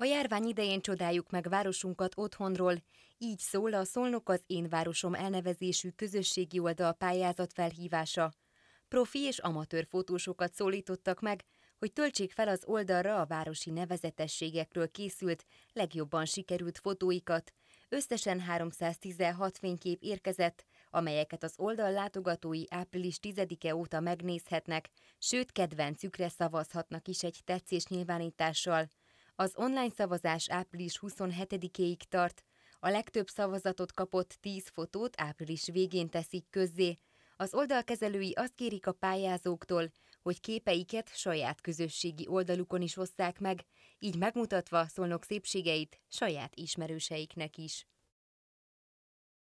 A járvány idején csodáljuk meg városunkat otthonról, így szól a Szolnok az Én Városom elnevezésű közösségi oldal pályázat felhívása. Profi és amatőr fotósokat szólítottak meg, hogy töltsék fel az oldalra a városi nevezetességekről készült, legjobban sikerült fotóikat. Összesen 316 fénykép érkezett, amelyeket az oldal látogatói április 10-e óta megnézhetnek, sőt kedvencükre szavazhatnak is egy tetszés nyilvánítással – az online szavazás április 27-éig tart, a legtöbb szavazatot kapott 10 fotót április végén teszik közzé. Az oldalkezelői azt kérik a pályázóktól, hogy képeiket saját közösségi oldalukon is osszák meg, így megmutatva szólnok szépségeit saját ismerőseiknek is.